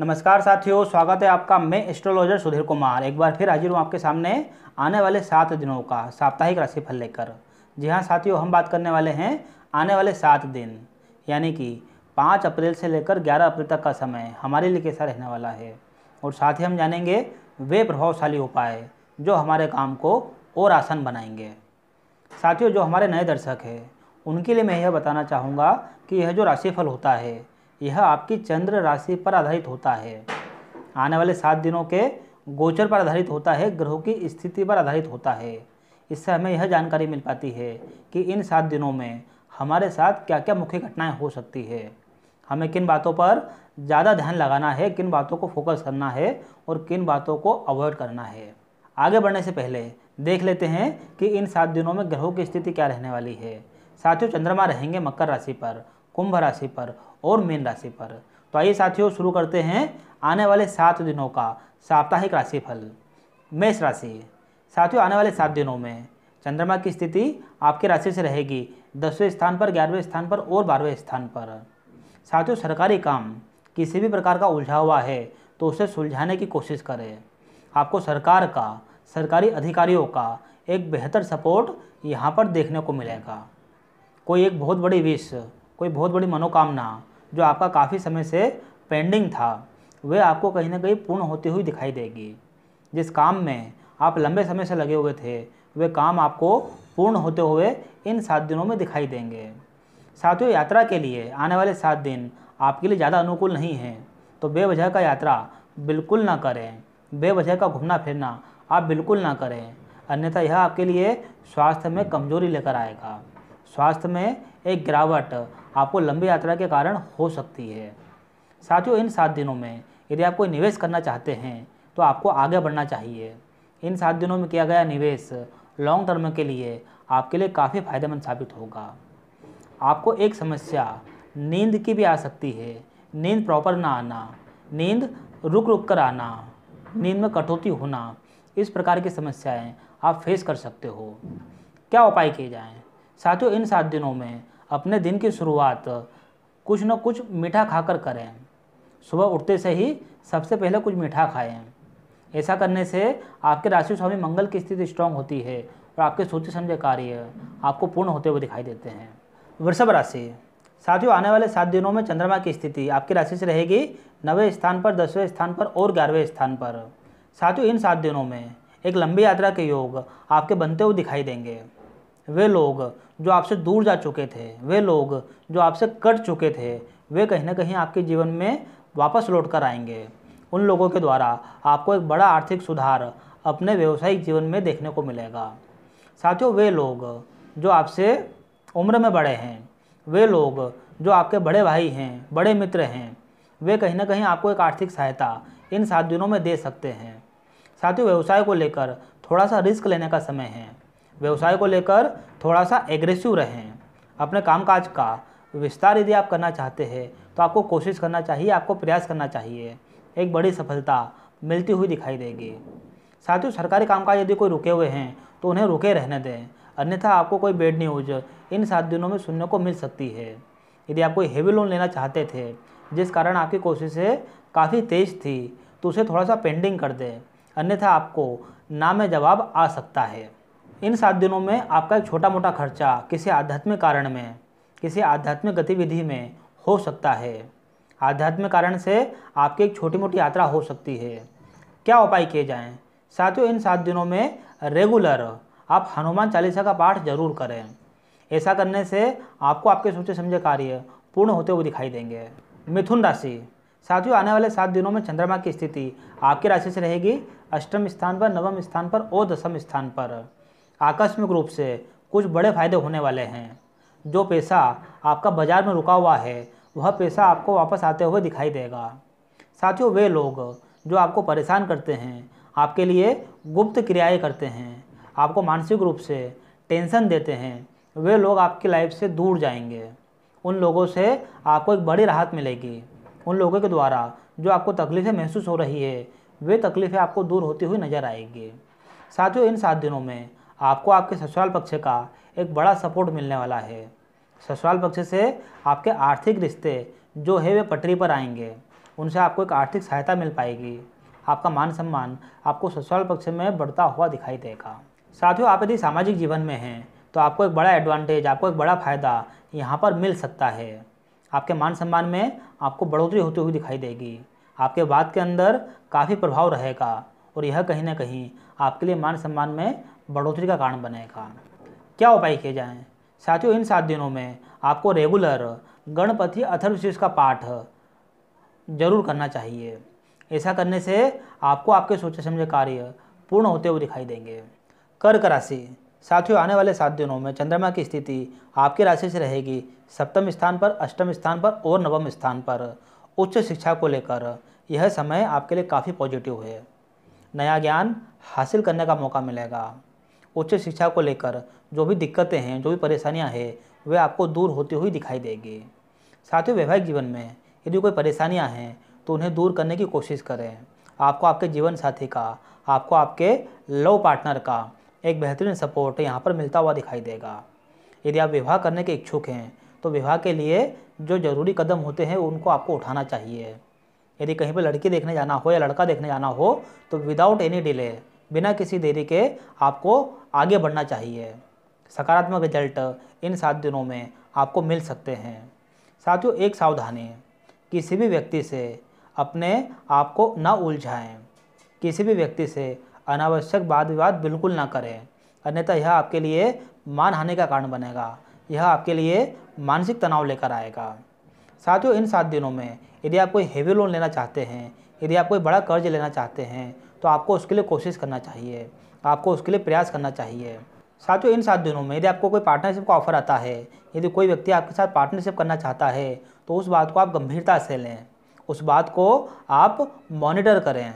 नमस्कार साथियों स्वागत है आपका मैं एस्ट्रोलॉजर सुधीर कुमार एक बार फिर हाजिर हूँ आपके सामने आने वाले सात दिनों का साप्ताहिक राशिफल लेकर जी हाँ साथियों हम बात करने वाले हैं आने वाले सात दिन यानी कि पाँच अप्रैल से लेकर ग्यारह अप्रैल तक का समय हमारे लिए कैसा रहने वाला है और साथ ही हम जानेंगे वे प्रभावशाली उपाय जो हमारे काम को और आसान बनाएंगे साथियों जो हमारे नए दर्शक हैं उनके लिए मैं यह बताना चाहूँगा कि यह जो राशिफल होता है यह आपकी चंद्र राशि पर आधारित होता है आने वाले सात दिनों के गोचर पर आधारित होता है ग्रहों की स्थिति पर आधारित होता है इससे हमें यह जानकारी मिल पाती है कि इन सात दिनों में हमारे साथ क्या क्या मुख्य घटनाएं हो सकती है हमें किन बातों पर ज़्यादा ध्यान लगाना है किन बातों को फोकस करना है और किन बातों को अवॉइड करना है आगे बढ़ने से पहले देख लेते हैं कि इन सात दिनों में ग्रहों की स्थिति क्या रहने वाली है साथियों चंद्रमा रहेंगे मकर राशि पर कुंभ राशि पर और मीन राशि पर तो आइए साथियों शुरू करते हैं आने वाले सात दिनों का साप्ताहिक राशिफल मेष राशि साथियों आने वाले सात दिनों में चंद्रमा की स्थिति आपके राशि से रहेगी दसवें स्थान पर ग्यारहवें स्थान पर और बारहवें स्थान पर साथियों सरकारी काम किसी भी प्रकार का उलझा हुआ है तो उसे सुलझाने की कोशिश करें आपको सरकार का सरकारी अधिकारियों का एक बेहतर सपोर्ट यहाँ पर देखने को मिलेगा कोई एक बहुत बड़ी विश कोई बहुत बड़ी मनोकामना जो आपका काफ़ी समय से पेंडिंग था वह आपको कहीं ना कहीं पूर्ण होती हुई दिखाई देगी जिस काम में आप लंबे समय से लगे हुए थे वे काम आपको पूर्ण होते हुए इन सात दिनों में दिखाई देंगे साथियों यात्रा के लिए आने वाले सात दिन आपके लिए ज़्यादा अनुकूल नहीं हैं तो बेवजह का यात्रा बिल्कुल ना करें बेवजह का घूमना फिरना आप बिल्कुल ना करें अन्यथा यह आपके लिए स्वास्थ्य में कमजोरी लेकर आएगा स्वास्थ्य में एक गिरावट आपको लंबी यात्रा के कारण हो सकती है साथियों इन सात दिनों में यदि आप कोई निवेश करना चाहते हैं तो आपको आगे बढ़ना चाहिए इन सात दिनों में किया गया निवेश लॉन्ग टर्म के लिए आपके लिए काफ़ी फायदेमंद साबित होगा आपको एक समस्या नींद की भी आ सकती है नींद प्रॉपर ना आना नींद रुक रुक कर आना नींद में कटौती होना इस प्रकार की समस्याएं आप फेस कर सकते हो क्या उपाय किए जाएं साथियों इन सात दिनों में अपने दिन की शुरुआत कुछ ना कुछ मीठा खाकर करें सुबह उठते से ही सबसे पहले कुछ मीठा खाएं ऐसा करने से आपके राशि स्वामी मंगल की स्थिति स्ट्रांग होती है और आपके सोचे समझे कार्य आपको पूर्ण होते हुए दिखाई देते हैं वृषभ राशि साथियों आने वाले सात दिनों में चंद्रमा की स्थिति आपकी राशि से रहेगी नवे स्थान पर दसवें स्थान पर और ग्यारहवें स्थान पर साथियों इन सात दिनों में एक लंबी यात्रा के योग आपके बनते हुए दिखाई देंगे वे लोग जो आपसे दूर जा चुके थे वे लोग जो आपसे कट चुके थे वे कहीं ना कहीं आपके जीवन में वापस लौट कर आएंगे उन लोगों के द्वारा आपको एक बड़ा आर्थिक सुधार अपने व्यवसायिक जीवन में देखने को मिलेगा साथियों वे लोग जो आपसे उम्र में बड़े हैं वे लोग जो आपके बड़े भाई हैं बड़े मित्र हैं वे कहीं ना कहीं आपको एक आर्थिक सहायता इन सात दिनों में दे सकते हैं साथियों व्यवसाय को लेकर थोड़ा सा रिस्क लेने का समय है व्यवसाय को लेकर थोड़ा सा एग्रेसिव रहें अपने कामकाज का विस्तार यदि आप करना चाहते हैं तो आपको कोशिश करना चाहिए आपको प्रयास करना चाहिए एक बड़ी सफलता मिलती हुई दिखाई देगी साथ ही सरकारी कामकाज यदि कोई रुके हुए हैं तो उन्हें रुके रहने दें अन्यथा आपको कोई बेड न्यूज इन सात दिनों में सुनने को मिल सकती है यदि आप कोई हेवी लोन लेना चाहते थे जिस कारण आपकी कोशिशें काफ़ी तेज थी तो उसे थोड़ा सा पेंडिंग कर दें अन्यथा आपको ना में जवाब आ सकता है इन सात दिनों में आपका एक छोटा मोटा खर्चा किसी आध्यात्मिक कारण में किसी आध्यात्मिक गतिविधि में हो सकता है आध्यात्मिक कारण से आपकी एक छोटी मोटी यात्रा हो सकती है क्या उपाय किए जाएं साथियों इन सात दिनों में रेगुलर आप हनुमान चालीसा का पाठ जरूर करें ऐसा करने से आपको आपके सोचे समझे कार्य पूर्ण होते हुए दिखाई देंगे मिथुन राशि साथियों आने वाले सात दिनों में चंद्रमा की स्थिति आपकी राशि से रहेगी अष्टम स्थान पर नवम स्थान पर और दसम स्थान पर आकस्मिक रूप से कुछ बड़े फायदे होने वाले हैं जो पैसा आपका बाज़ार में रुका हुआ है वह पैसा आपको वापस आते हुए दिखाई देगा साथियों वे लोग जो आपको परेशान करते हैं आपके लिए गुप्त क्रियाएँ करते हैं आपको मानसिक रूप से टेंशन देते हैं वे लोग आपकी लाइफ से दूर जाएंगे उन लोगों से आपको एक बड़ी राहत मिलेगी उन लोगों के द्वारा जो आपको तकलीफ़ें महसूस हो रही है वे तकलीफ़ें आपको दूर होती हुई नज़र आएगी साथियों इन सात दिनों में आपको आपके ससुराल पक्ष का एक बड़ा सपोर्ट मिलने वाला है ससुराल पक्ष से आपके आर्थिक रिश्ते जो है वे पटरी पर आएंगे उनसे आपको एक आर्थिक सहायता मिल पाएगी आपका मान सम्मान आपको ससुराल पक्ष में बढ़ता हुआ दिखाई देगा साथियों आप यदि सामाजिक जीवन में हैं तो आपको एक बड़ा एडवांटेज आपको एक बड़ा फ़ायदा यहाँ पर मिल सकता है आपके मान सम्मान में आपको बढ़ोतरी होती हुई दिखाई देगी आपके बात के अंदर काफ़ी प्रभाव रहेगा और यह कहीं ना कहीं आपके लिए मान सम्मान में बढ़ोतरी का कारण बनेगा क्या उपाय किए जाएँ साथियों इन सात दिनों में आपको रेगुलर गणपति अथर्वशीष का पाठ जरूर करना चाहिए ऐसा करने से आपको आपके सोचे समझे कार्य पूर्ण होते हुए दिखाई देंगे कर्क राशि साथियों आने वाले सात दिनों में चंद्रमा की स्थिति आपकी राशि से रहेगी सप्तम स्थान पर अष्टम स्थान पर और नवम स्थान पर उच्च शिक्षा को लेकर यह समय आपके लिए काफ़ी पॉजिटिव है नया ज्ञान हासिल करने का मौका मिलेगा उच्च शिक्षा को लेकर जो भी दिक्कतें हैं जो भी परेशानियां हैं वे आपको दूर होती हुई दिखाई देगी साथ ही वैवाहिक जीवन में यदि कोई परेशानियां हैं तो उन्हें दूर करने की कोशिश करें आपको आपके जीवन साथी का आपको आपके लव पार्टनर का एक बेहतरीन सपोर्ट यहाँ पर मिलता हुआ दिखाई देगा यदि आप विवाह करने के इच्छुक हैं तो विवाह के लिए जो ज़रूरी कदम होते हैं उनको आपको उठाना चाहिए यदि कहीं पर लड़की देखने जाना हो या लड़का देखने जाना हो तो विदाउट एनी डिले बिना किसी देरी के आपको आगे बढ़ना चाहिए सकारात्मक रिजल्ट इन सात दिनों में आपको मिल सकते हैं साथियों एक सावधानी किसी भी व्यक्ति से अपने आप को ना उलझाएं किसी भी व्यक्ति से अनावश्यक वाद विवाद बिल्कुल ना करें अन्यथा यह आपके लिए मान हानि का कारण बनेगा यह आपके लिए मानसिक तनाव लेकर आएगा साथियों इन सात दिनों में यदि आप कोई हेवी लोन लेना चाहते हैं यदि आप कोई बड़ा कर्ज लेना चाहते हैं तो आपको उसके लिए कोशिश करना चाहिए आपको उसके लिए प्रयास करना चाहिए साथियों इन सात दिनों में यदि आपको कोई पार्टनरशिप का ऑफर आता है यदि कोई व्यक्ति आपके साथ पार्टनरशिप करना चाहता है तो उस बात को आप गंभीरता से लें उस बात को आप मॉनिटर करें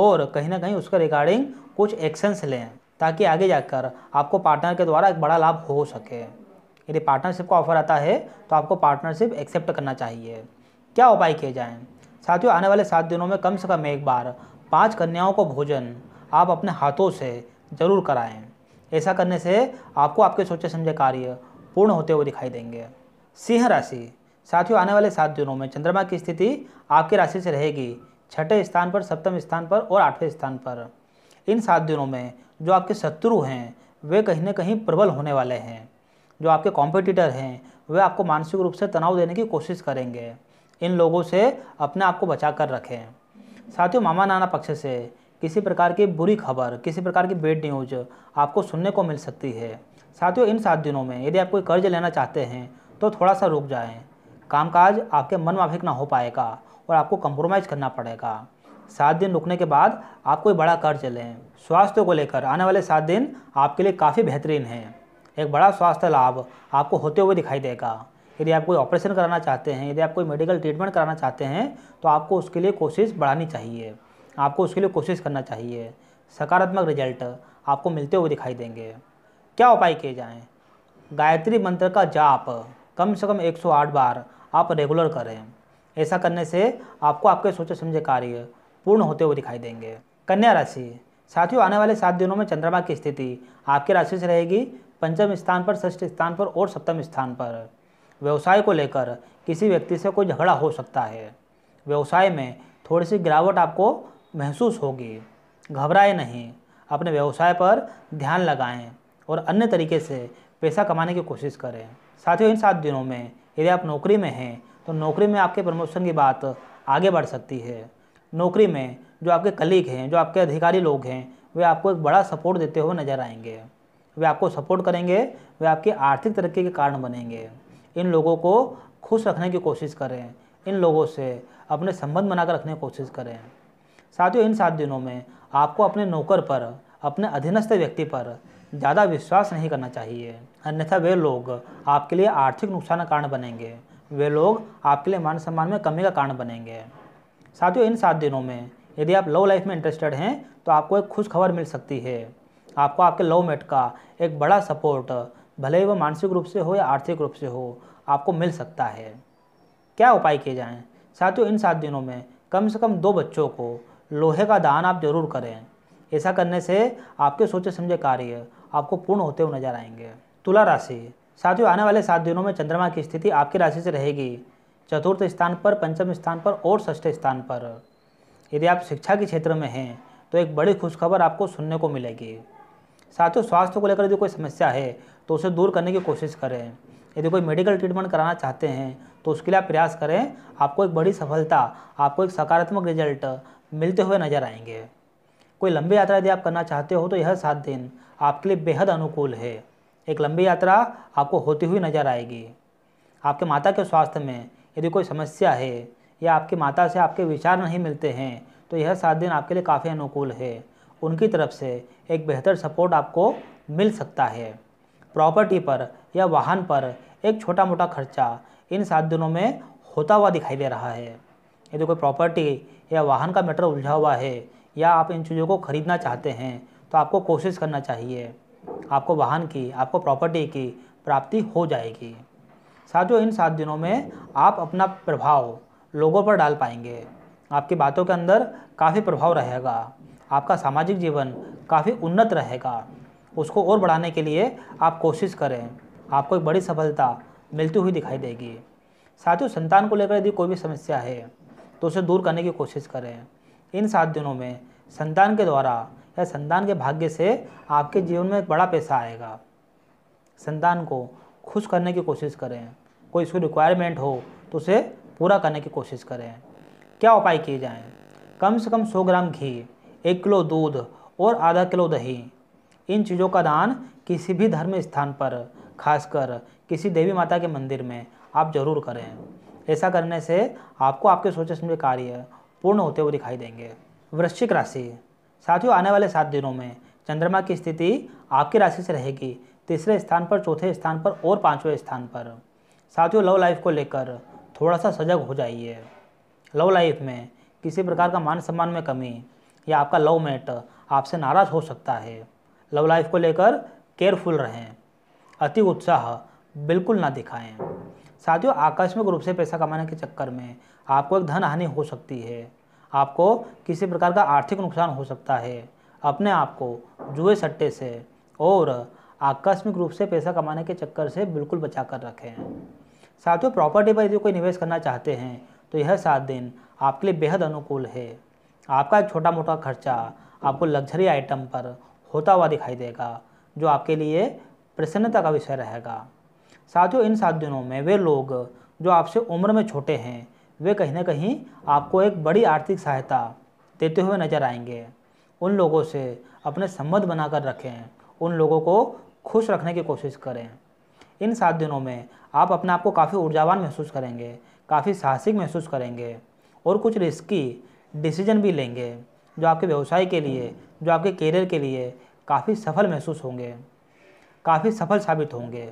और कहीं ना कहीं उसके रिगार्डिंग कुछ एक्शंस लें ताकि आगे जाकर आपको पार्टनर के द्वारा एक बड़ा लाभ हो सके यदि पार्टनरशिप का ऑफर आता है तो आपको पार्टनरशिप एक्सेप्ट करना चाहिए क्या उपाय किए जाएँ साथियों आने वाले सात दिनों में कम से कम एक बार पांच कन्याओं को भोजन आप अपने हाथों से ज़रूर कराएं ऐसा करने से आपको आपके सोचे समझे कार्य पूर्ण होते हुए दिखाई देंगे सिंह राशि साथियों आने वाले सात दिनों में चंद्रमा की स्थिति आपकी राशि से रहेगी छठे स्थान पर सप्तम स्थान पर और आठवें स्थान पर इन सात दिनों में जो आपके शत्रु हैं वे कहीं ना कहीं प्रबल होने वाले हैं जो आपके कॉम्पिटिटर हैं वे आपको मानसिक रूप से तनाव देने की कोशिश करेंगे इन लोगों से अपने आप को बचा कर रखें साथियों मामा नाना पक्ष से किसी प्रकार की बुरी खबर किसी प्रकार की बेड न्यूज आपको सुनने को मिल सकती है साथियों इन सात दिनों में यदि आप कोई कर्ज लेना चाहते हैं तो थोड़ा सा रुक जाएं कामकाज आपके मन माफिक ना हो पाएगा और आपको कंप्रोमाइज़ करना पड़ेगा सात दिन रुकने के बाद आप कोई बड़ा कर्ज लें स्वास्थ्य को लेकर आने वाले सात दिन आपके लिए काफ़ी बेहतरीन हैं एक बड़ा स्वास्थ्य लाभ आपको होते हुए दिखाई देगा यदि आप कोई ऑपरेशन कराना चाहते हैं यदि आप कोई मेडिकल ट्रीटमेंट कराना चाहते हैं तो आपको उसके लिए कोशिश बढ़ानी चाहिए आपको उसके लिए कोशिश करना चाहिए सकारात्मक रिजल्ट आपको मिलते हुए दिखाई देंगे क्या उपाय किए जाएँ गायत्री मंत्र का जाप कम से कम एक बार आप रेगुलर करें ऐसा करने से आपको आपके सोचे समझे कार्य पूर्ण होते हुए दिखाई देंगे कन्या राशि साथियों आने वाले सात दिनों में चंद्रमा की स्थिति आपकी राशि से रहेगी पंचम स्थान पर षष्ठ स्थान पर और सप्तम स्थान पर व्यवसाय को लेकर किसी व्यक्ति से कोई झगड़ा हो सकता है व्यवसाय में थोड़ी सी गिरावट आपको महसूस होगी घबराए नहीं अपने व्यवसाय पर ध्यान लगाएं और अन्य तरीके से पैसा कमाने की कोशिश करें साथियों इन सात दिनों में यदि आप नौकरी में हैं तो नौकरी में आपके प्रमोशन की बात आगे बढ़ सकती है नौकरी में जो आपके कलीग हैं जो आपके अधिकारी लोग हैं वे आपको एक बड़ा सपोर्ट देते हुए नजर आएंगे वे आपको सपोर्ट करेंगे वे आपकी आर्थिक तरक्की के कारण बनेंगे इन लोगों को खुश रखने की कोशिश करें इन लोगों से अपने संबंध बनाकर रखने की कोशिश करें साथियों इन सात दिनों में आपको अपने नौकर पर अपने अधीनस्थ व्यक्ति पर ज़्यादा विश्वास नहीं करना चाहिए अन्यथा वे लोग आपके लिए आर्थिक नुकसान का कारण बनेंगे वे लोग आपके लिए मान सम्मान में कमी का कारण बनेंगे साथियों इन सात दिनों में यदि आप लव लाइफ में इंटरेस्टेड हैं तो आपको एक खुश खबर मिल सकती है आपको आपके लव मेट का एक बड़ा सपोर्ट भले ही वह मानसिक रूप से हो या आर्थिक रूप से हो आपको मिल सकता है क्या उपाय किए जाएँ साथियों इन सात दिनों में कम से कम दो बच्चों को लोहे का दान आप जरूर करें ऐसा करने से आपके सोचे समझे कार्य आपको पूर्ण होते हुए नजर आएंगे तुला राशि साथियों आने वाले सात दिनों में चंद्रमा की स्थिति आपकी राशि से रहेगी चतुर्थ स्थान पर पंचम स्थान पर और षष्ठ स्थान पर यदि आप शिक्षा के क्षेत्र में हैं तो एक बड़ी खुशखबर आपको सुनने को मिलेगी साथियों स्वास्थ्य को लेकर यदि कोई समस्या है तो उसे दूर करने की कोशिश करें यदि कोई मेडिकल ट्रीटमेंट कराना चाहते हैं तो उसके लिए आप प्रयास करें आपको एक बड़ी सफलता आपको एक सकारात्मक रिजल्ट मिलते हुए नजर आएंगे कोई लंबी यात्रा यदि आप करना चाहते हो तो यह सात दिन आपके लिए बेहद अनुकूल है एक लंबी यात्रा आपको होती हुई नजर आएगी आपके माता के स्वास्थ्य में यदि कोई समस्या है या आपकी माता से आपके विचार नहीं मिलते हैं तो यह सात दिन आपके लिए काफ़ी अनुकूल है उनकी तरफ से एक बेहतर सपोर्ट आपको मिल सकता है प्रॉपर्टी पर या वाहन पर एक छोटा मोटा खर्चा इन सात दिनों में होता हुआ दिखाई दे रहा है यदि कोई प्रॉपर्टी या वाहन का मैटर उलझा हुआ है या आप इन चीज़ों को खरीदना चाहते हैं तो आपको कोशिश करना चाहिए आपको वाहन की आपको प्रॉपर्टी की प्राप्ति हो जाएगी साथियों इन सात दिनों में आप अपना प्रभाव लोगों पर डाल पाएंगे आपकी बातों के अंदर काफ़ी प्रभाव रहेगा आपका सामाजिक जीवन काफ़ी उन्नत रहेगा उसको और बढ़ाने के लिए आप कोशिश करें आपको एक बड़ी सफलता मिलती हुई दिखाई देगी साथियों संतान को लेकर यदि कोई भी समस्या है तो उसे दूर करने की कोशिश करें इन सात दिनों में संतान के द्वारा या संतान के भाग्य से आपके जीवन में एक बड़ा पैसा आएगा संतान को खुश करने की कोशिश करें कोई इसकी रिक्वायरमेंट हो तो उसे पूरा करने की कोशिश करें क्या उपाय किए जाएं कम से कम 100 ग्राम घी एक किलो दूध और आधा किलो दही इन चीज़ों का दान किसी भी धर्म स्थान पर खासकर किसी देवी माता के मंदिर में आप जरूर करें ऐसा करने से आपको आपके सोचे समझे कार्य पूर्ण होते हुए दिखाई देंगे वृश्चिक राशि साथियों आने वाले सात दिनों में चंद्रमा की स्थिति आपकी राशि से रहेगी तीसरे स्थान पर चौथे स्थान पर और पाँचवें स्थान पर साथियों लव लाइफ को लेकर थोड़ा सा सजग हो जाइए लव लाइफ में किसी प्रकार का मान सम्मान में कमी या आपका लव मेट आपसे नाराज़ हो सकता है लव लाइफ को लेकर केयरफुल रहें अति उत्साह बिल्कुल ना दिखाएं साथियों आकस्मिक रूप से पैसा कमाने के चक्कर में आपको एक धन हानि हो सकती है आपको किसी प्रकार का आर्थिक नुकसान हो सकता है अपने आप को जुए सट्टे से और आकस्मिक रूप से पैसा कमाने के चक्कर से बिल्कुल बचा कर रखें साथियों प्रॉपर्टी पर यदि कोई निवेश करना चाहते हैं तो यह सात दिन आपके लिए बेहद अनुकूल है आपका एक छोटा मोटा खर्चा आपको लग्जरी आइटम पर होता हुआ दिखाई देगा जो आपके लिए प्रसन्नता का विषय रहेगा साथियों इन सात दिनों में वे लोग जो आपसे उम्र में छोटे हैं वे कहीं ना कहीं आपको एक बड़ी आर्थिक सहायता देते हुए नजर आएंगे उन लोगों से अपने संबंध बनाकर रखें उन लोगों को खुश रखने की कोशिश करें इन सात दिनों में आप अपने आप को काफ़ी ऊर्जावान महसूस करेंगे काफ़ी साहसिक महसूस करेंगे और कुछ रिस्की डिसीजन भी लेंगे जो आपके व्यवसाय के लिए जो आपके करियर के लिए काफ़ी सफल महसूस होंगे काफ़ी सफल साबित होंगे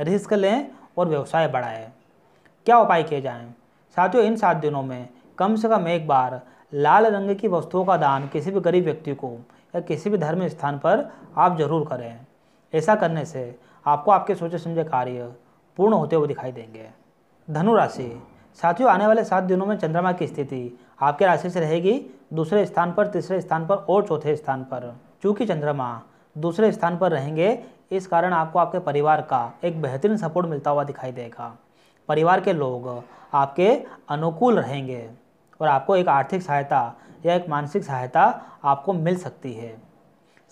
रिस्क लें और व्यवसाय बढ़ाएं क्या उपाय किए जाएं साथियों इन सात दिनों में कम से कम एक बार लाल रंग की वस्तुओं का दान किसी भी गरीब व्यक्ति को या किसी भी धर्म स्थान पर आप जरूर करें ऐसा करने से आपको आपके सोचे समझे कार्य पूर्ण होते हुए दिखाई देंगे धनु राशि साथियों आने वाले सात दिनों में चंद्रमा की स्थिति आपके राशि से रहेगी दूसरे स्थान पर तीसरे स्थान पर और चौथे स्थान पर चूँकि चंद्रमा दूसरे स्थान पर रहेंगे इस कारण आपको आपके परिवार का एक बेहतरीन सपोर्ट मिलता हुआ दिखाई देगा परिवार के लोग आपके अनुकूल रहेंगे और आपको एक आर्थिक सहायता या एक मानसिक सहायता आपको मिल सकती है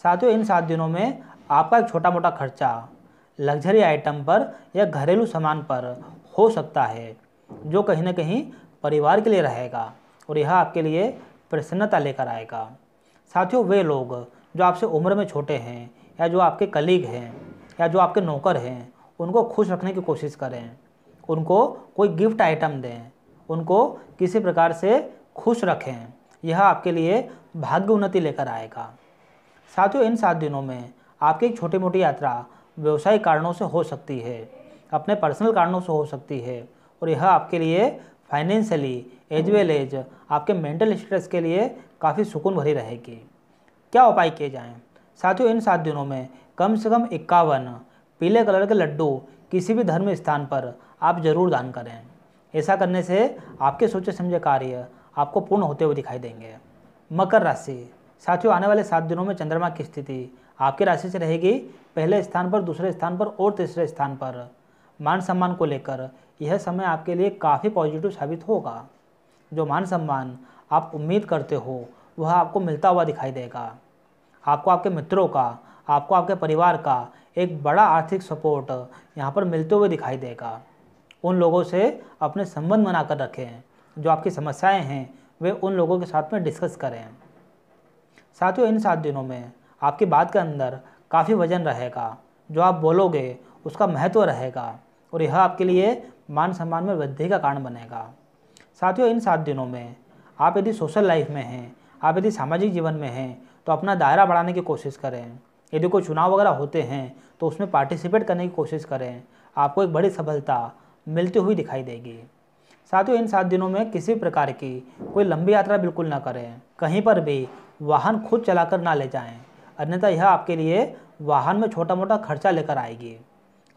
साथियों इन सात दिनों में आपका एक छोटा मोटा खर्चा लग्जरी आइटम पर या घरेलू सामान पर हो सकता है जो कहीं ना कहीं परिवार के लिए रहेगा और यह आपके लिए प्रसन्नता लेकर आएगा साथियों वे लोग जो आपसे उम्र में छोटे हैं या जो आपके कलीग हैं या जो आपके नौकर हैं उनको खुश रखने की कोशिश करें उनको कोई गिफ्ट आइटम दें उनको किसी प्रकार से खुश रखें यह आपके लिए भाग्य उन्नति लेकर आएगा साथियों इन सात दिनों में आपकी एक छोटी मोटी यात्रा व्यवसायिक कारणों से हो सकती है अपने पर्सनल कारणों से हो सकती है और यह आपके लिए फाइनेंशियली एज वेल एज आपके मेंटल स्ट्रेस के लिए काफ़ी सुकून भरी रहेगी क्या उपाय किए जाएँ साथियों इन सात दिनों में कम से कम इक्यावन पीले कलर के लड्डू किसी भी धर्म स्थान पर आप जरूर दान करें ऐसा करने से आपके सोचे समझे कार्य आपको पूर्ण होते हुए दिखाई देंगे मकर राशि साथियों आने वाले सात दिनों में चंद्रमा की स्थिति आपकी राशि से रहेगी पहले स्थान पर दूसरे स्थान पर और तीसरे स्थान पर मान सम्मान को लेकर यह समय आपके लिए काफ़ी पॉजिटिव साबित होगा जो मान सम्मान आप उम्मीद करते हो वह आपको मिलता हुआ दिखाई देगा आपको आपके मित्रों का आपको आपके परिवार का एक बड़ा आर्थिक सपोर्ट यहाँ पर मिलते हुए दिखाई देगा उन लोगों से अपने संबंध बनाकर रखें जो आपकी समस्याएं हैं वे उन लोगों के साथ में डिस्कस करें साथियों इन सात दिनों में आपकी बात के अंदर काफ़ी वजन रहेगा जो आप बोलोगे उसका महत्व रहेगा और यह आपके लिए मान सम्मान में वृद्धि का कारण बनेगा साथियों इन सात दिनों में आप यदि सोशल लाइफ में हैं आप यदि सामाजिक जीवन में हैं तो अपना दायरा बढ़ाने की कोशिश करें यदि कोई चुनाव वगैरह होते हैं तो उसमें पार्टिसिपेट करने की कोशिश करें आपको एक बड़ी सफलता मिलती हुई दिखाई देगी साथियों इन सात दिनों में किसी प्रकार की कोई लंबी यात्रा बिल्कुल ना करें कहीं पर भी वाहन खुद चलाकर ना ले जाएं अन्यथा यह आपके लिए वाहन में छोटा मोटा खर्चा लेकर आएगी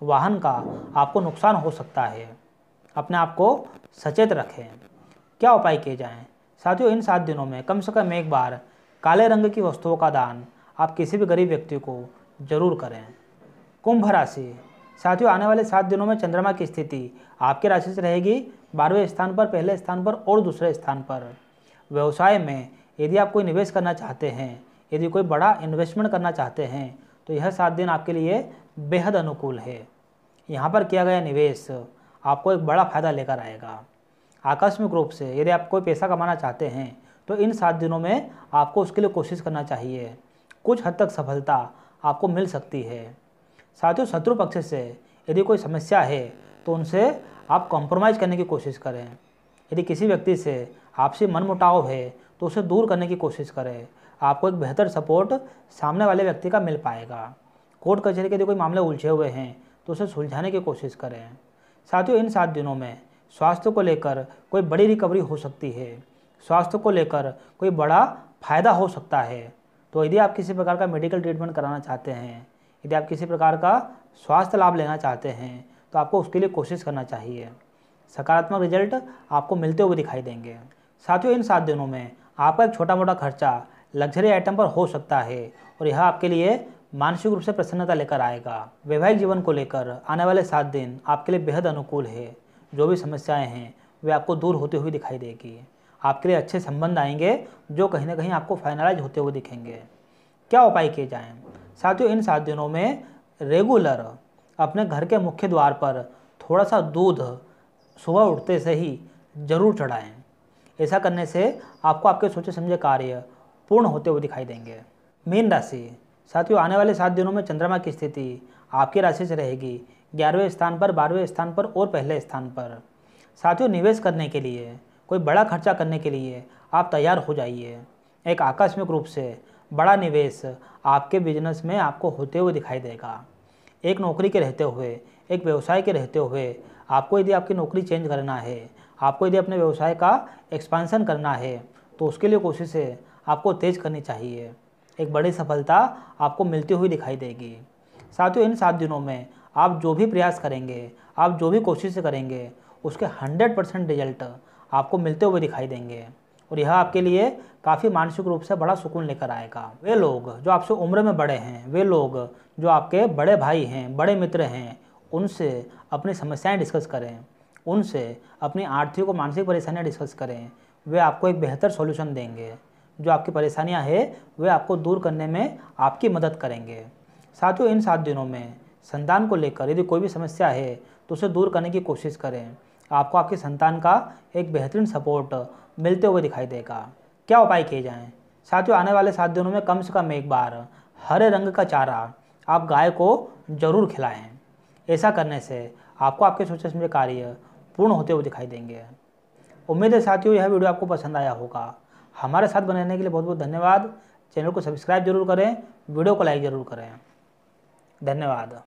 वाहन का आपको नुकसान हो सकता है अपने आप को सचेत रखें क्या उपाय किए जाएं साथियों इन सात दिनों में कम से कम एक बार काले रंग की वस्तुओं का दान आप किसी भी गरीब व्यक्ति को जरूर करें कुंभ राशि साथियों आने वाले सात दिनों में चंद्रमा की स्थिति आपके राशि से रहेगी बारहवें स्थान पर पहले स्थान पर और दूसरे स्थान पर व्यवसाय में यदि आप कोई निवेश करना चाहते हैं यदि कोई बड़ा इन्वेस्टमेंट करना चाहते हैं तो यह सात दिन आपके लिए बेहद अनुकूल है यहाँ पर किया गया निवेश आपको एक बड़ा फ़ायदा लेकर आएगा आकस्मिक रूप से यदि आप कोई पैसा कमाना चाहते हैं तो इन सात दिनों में आपको उसके लिए कोशिश करना चाहिए कुछ हद तक सफलता आपको मिल सकती है साथियों शत्रु पक्ष से यदि कोई समस्या है तो उनसे आप कॉम्प्रोमाइज़ करने की कोशिश करें यदि किसी व्यक्ति से आपसे मनमुटाव है तो उसे दूर करने की कोशिश करें आपको एक बेहतर सपोर्ट सामने वाले व्यक्ति का मिल पाएगा कोर्ट कचहरी के यदि कोई मामले उलझे हुए हैं तो उसे सुलझाने की कोशिश करें साथियों इन सात दिनों में स्वास्थ्य को लेकर कोई बड़ी रिकवरी हो सकती है स्वास्थ्य को लेकर कोई बड़ा फायदा हो सकता है तो यदि आप किसी प्रकार का मेडिकल ट्रीटमेंट कराना चाहते हैं यदि आप किसी प्रकार का स्वास्थ्य लाभ लेना चाहते हैं तो आपको उसके लिए कोशिश करना चाहिए सकारात्मक रिजल्ट आपको मिलते हुए दिखाई देंगे साथियों इन सात दिनों में आपका एक छोटा मोटा खर्चा लग्जरी आइटम पर हो सकता है और यह आपके लिए मानसिक रूप से प्रसन्नता लेकर आएगा वैवाहिक जीवन को लेकर आने वाले सात दिन आपके लिए बेहद अनुकूल है जो भी समस्याएं हैं वे आपको दूर होती हुई दिखाई देगी आपके लिए अच्छे संबंध आएंगे जो कहीं ना कहीं आपको फाइनलाइज होते हुए दिखेंगे क्या उपाय किए जाएँ साथियों इन सात दिनों में रेगुलर अपने घर के मुख्य द्वार पर थोड़ा सा दूध सुबह उठते से ही जरूर चढ़ाएँ ऐसा करने से आपको आपके सोचे समझे कार्य पूर्ण होते हुए दिखाई देंगे मीन राशि साथियों आने वाले सात दिनों में चंद्रमा की स्थिति आपकी राशि से रहेगी ग्यारहवें स्थान पर बारहवें स्थान पर और पहले स्थान पर साथियों निवेश करने के लिए कोई बड़ा खर्चा करने के लिए आप तैयार हो जाइए एक आकस्मिक रूप से बड़ा निवेश आपके बिजनेस में आपको होते हुए दिखाई देगा एक नौकरी के रहते हुए एक व्यवसाय के रहते हुए आपको यदि आपकी नौकरी चेंज करना है आपको यदि अपने व्यवसाय का एक्सपांसन करना है तो उसके लिए कोशिशें आपको तेज़ करनी चाहिए एक बड़ी सफलता आपको मिलती हुई दिखाई देगी साथियों इन सात दिनों में आप जो भी प्रयास करेंगे आप जो भी कोशिश करेंगे उसके हंड्रेड परसेंट रिजल्ट आपको मिलते हुए दिखाई देंगे और यह आपके लिए काफ़ी मानसिक रूप से बड़ा सुकून लेकर आएगा वे लोग जो आपसे उम्र में बड़े हैं वे लोग जो आपके बड़े भाई हैं बड़े मित्र हैं उनसे अपनी समस्याएं डिस्कस करें उनसे अपनी आर्थिक और मानसिक परेशानियां डिस्कस करें वे आपको एक बेहतर सॉल्यूशन देंगे जो आपकी परेशानियां है वे आपको दूर करने में आपकी मदद करेंगे साथियों इन सात दिनों में संतान को लेकर यदि कोई भी समस्या है तो उसे दूर करने की कोशिश करें आपको आपकी संतान का एक बेहतरीन सपोर्ट मिलते हुए दिखाई देगा क्या उपाय किए जाएँ साथियों आने वाले सात दिनों में कम से कम एक बार हरे रंग का चारा आप गाय को जरूर खिलाएं ऐसा करने से आपको आपके सोचे समझे कार्य पूर्ण होते हुए दिखाई देंगे उम्मीद है साथियों यह वीडियो आपको पसंद आया होगा हमारे साथ बने रहने के लिए बहुत बहुत धन्यवाद चैनल को सब्सक्राइब जरूर करें वीडियो को लाइक ज़रूर करें धन्यवाद